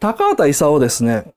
高畑勲をですね、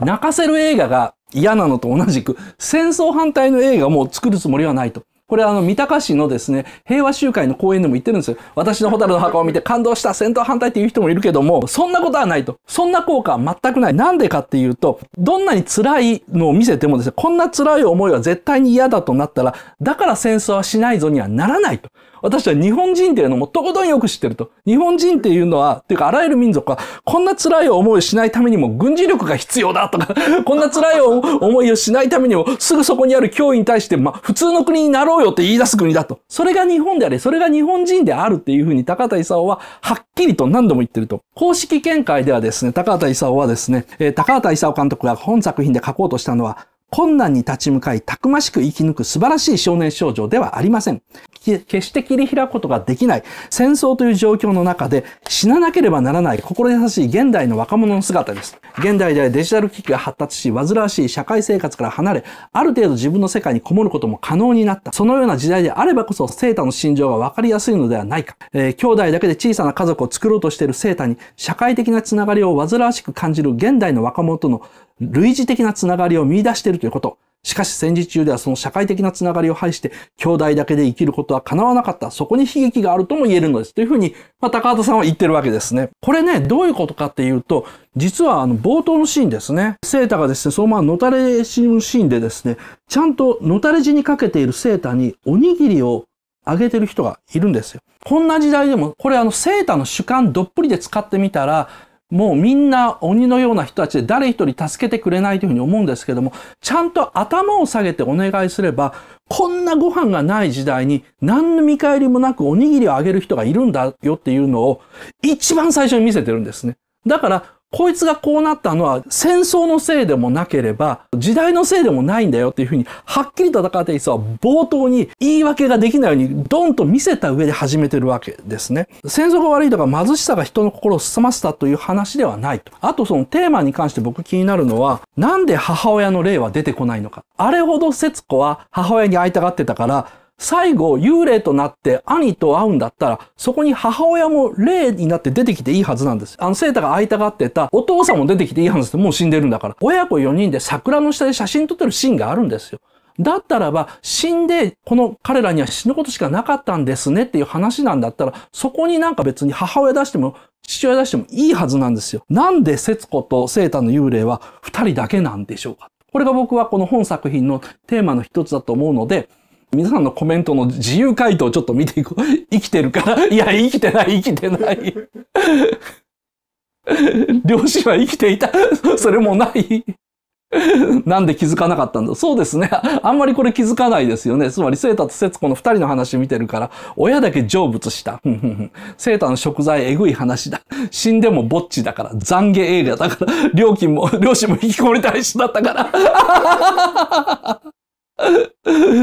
泣かせる映画が嫌なのと同じく、戦争反対の映画も作るつもりはないと。これあの、三鷹市のですね、平和集会の講演でも言ってるんですよ。私の蛍の墓を見て感動した戦闘反対っていう人もいるけども、そんなことはないと。そんな効果は全くない。なんでかっていうと、どんなに辛いのを見せてもですね、こんな辛い思いは絶対に嫌だとなったら、だから戦争はしないぞにはならないと。私は日本人っていうのもとことんよく知ってると。日本人っていうのは、っていうかあらゆる民族は、こんな辛い思いをしないためにも軍事力が必要だとか、こんな辛い思いをしないためにも、すぐそこにある脅威に対して、まあ、普通の国になろうよって言い出す国だと。それが日本であり、それが日本人であるっていうふうに高田勲は、はっきりと何度も言ってると。公式見解ではですね、高畑勲はですね、高畑勲監督が本作品で書こうとしたのは、困難に立ち向かい、たくましく生き抜く素晴らしい少年少女ではありません。決して切り開くことができない戦争という状況の中で死ななければならない心優しい現代の若者の姿です。現代ではデジタル機器が発達し、煩わしい社会生活から離れ、ある程度自分の世界にこもることも可能になった。そのような時代であればこそ、セータの心情がわかりやすいのではないか。えー、兄弟だけで小さな家族を作ろうとしているセータに、社会的なつながりを煩わしく感じる現代の若者との類似的なつながりを見出しているということ。しかし戦時中ではその社会的なつながりを排して、兄弟だけで生きることは叶わなかった。そこに悲劇があるとも言えるのです。というふうに、まあ、高畑さんは言ってるわけですね。これね、どういうことかっていうと、実はあの、冒頭のシーンですね。セータがですね、そのままのたれ死ぬシーンでですね、ちゃんとのたれ死にかけているセータにおにぎりをあげてる人がいるんですよ。こんな時代でも、これあの、セータの主観どっぷりで使ってみたら、もうみんな鬼のような人たちで誰一人助けてくれないというふうに思うんですけども、ちゃんと頭を下げてお願いすれば、こんなご飯がない時代に何の見返りもなくおにぎりをあげる人がいるんだよっていうのを一番最初に見せてるんですね。だから、こいつがこうなったのは戦争のせいでもなければ時代のせいでもないんだよっていうふうにはっきりとってテイスは冒頭に言い訳ができないようにドンと見せた上で始めてるわけですね。戦争が悪いとか貧しさが人の心を進ませたという話ではないと。あとそのテーマに関して僕気になるのはなんで母親の霊は出てこないのか。あれほど節子は母親に会いたがってたから最後、幽霊となって兄と会うんだったら、そこに母親も霊になって出てきていいはずなんです。あの、セータが会いたがってた、お父さんも出てきていいはずです。もう死んでるんだから。親子4人で桜の下で写真撮ってるシーンがあるんですよ。だったらば、死んで、この彼らには死ぬことしかなかったんですねっていう話なんだったら、そこになんか別に母親出しても、父親出してもいいはずなんですよ。なんで節子とセータの幽霊は二人だけなんでしょうかこれが僕はこの本作品のテーマの一つだと思うので、皆さんのコメントの自由回答をちょっと見ていこう。生きてるから。いや、生きてない、生きてない。両 親は生きていた。それもない。なんで気づかなかったんだそうですね。あんまりこれ気づかないですよね。つまり、セータと節子の二人の話見てるから、親だけ成仏した。セータの食材えぐい話だ。死んでもぼっちだから、懺悔エリアだから、料金も、両親も引きこもり体質だったから。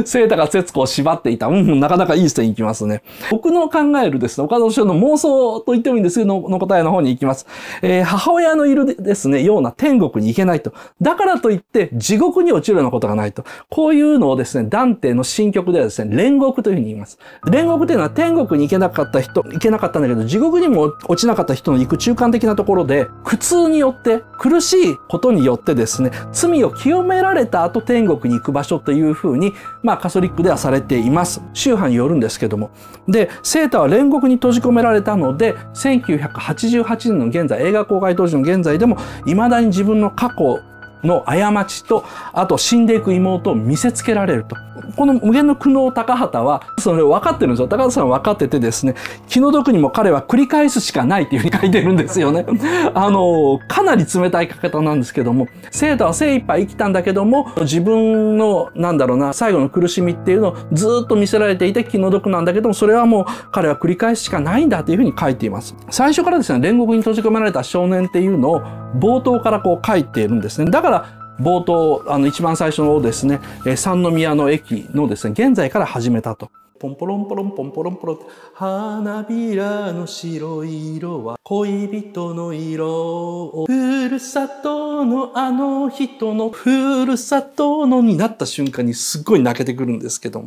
聖 が節子を縛っていた。うん、なかなかいいに行きますね。僕の考えるですね、岡田師夫の妄想と言ってもいいんですけど、の答えの方に行きます。えー、母親のいるですね、ような天国に行けないと。だからといって地獄に落ちるようなことがないと。こういうのをですね、ダンテの新曲ではですね、煉獄というふうに言います。煉獄というのは天国に行けなかった人、行けなかったんだけど、地獄にも落ちなかった人の行く中間的なところで、苦痛によって、苦しいことによってですね、罪を清められた後天国に行く場所というふうにまあ、カソリックではされています。宗派によるんですけども。で、セーターは煉獄に閉じ込められたので、1988年の現在、映画公開当時の現在でも、未だに自分の過去の過ちと、あと死んでいく妹を見せつけられると。この無限の苦悩高畑は、それを分かってるんですよ。高畑さん分かっててですね、気の毒にも彼は繰り返すしかないっていうふうに書いてるんですよね。あの、かなり冷たい書き方なんですけども、生徒は精一杯生きたんだけども、自分の、なんだろうな、最後の苦しみっていうのをずっと見せられていて気の毒なんだけども、それはもう彼は繰り返すしかないんだというふうに書いています。最初からですね、煉獄に閉じ込められた少年っていうのを冒頭からこう書いているんですね。だからから冒頭、あの一番最初のですね、三宮の駅のですね、現在から始めたと。ポンポロンポロンポンポロンポロン花びらの白い色は恋人の色ふるさとのあの人のふるさとのになった瞬間にすっごい泣けてくるんですけども